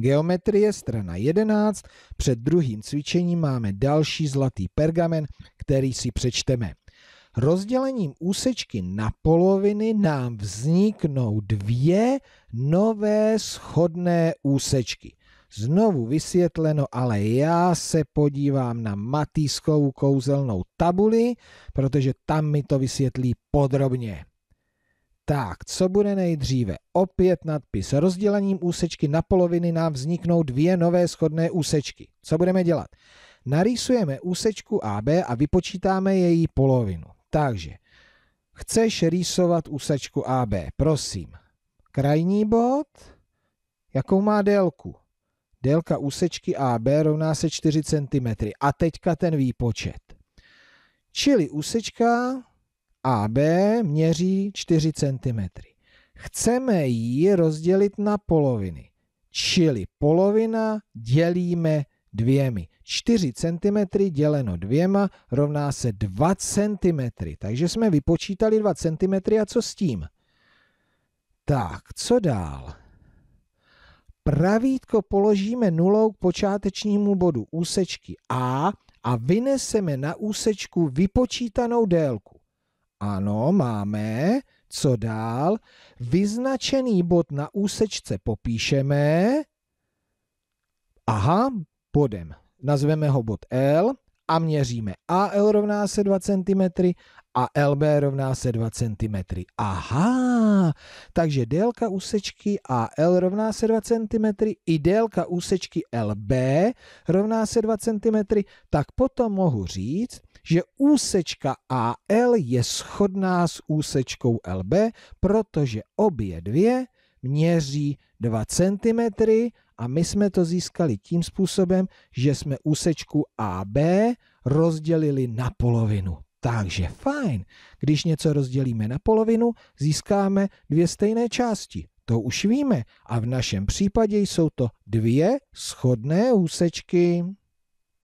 Geometrie strana 11, před druhým cvičením máme další zlatý pergamen, který si přečteme. Rozdělením úsečky na poloviny nám vzniknou dvě nové schodné úsečky. Znovu vysvětleno, ale já se podívám na Matýskou kouzelnou tabuli, protože tam mi to vysvětlí podrobně. Tak, co bude nejdříve? Opět nadpis. Rozdělením úsečky na poloviny nám vzniknou dvě nové schodné úsečky. Co budeme dělat? Narýsujeme úsečku AB a vypočítáme její polovinu. Takže, chceš rýsovat úsečku AB, prosím. Krajní bod, jakou má délku? Délka úsečky AB rovná se 4 cm. A teďka ten výpočet. Čili úsečka AB měří 4 cm. Chceme ji rozdělit na poloviny, čili polovina dělíme dvěmi. 4 cm děleno dvěma rovná se 2 cm. Takže jsme vypočítali 2 cm a co s tím? Tak, co dál? Pravítko položíme nulou k počátečnímu bodu úsečky A a vyneseme na úsečku vypočítanou délku. Ano, máme. Co dál? Vyznačený bod na úsečce popíšeme. Aha, bodem. Nazveme ho bod L a měříme AL rovná se 2 cm a LB rovná se 2 cm. Aha, takže délka úsečky AL rovná se 2 cm i délka úsečky LB rovná se 2 cm, tak potom mohu říct, že úsečka AL je shodná s úsečkou LB, protože obě dvě měří 2 cm a my jsme to získali tím způsobem, že jsme úsečku AB rozdělili na polovinu. Takže fajn, když něco rozdělíme na polovinu, získáme dvě stejné části. To už víme a v našem případě jsou to dvě schodné úsečky.